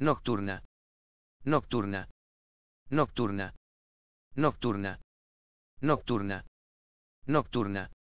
Nocturna. Nocturna. Nocturna. Nocturna. Nocturna. Nocturna.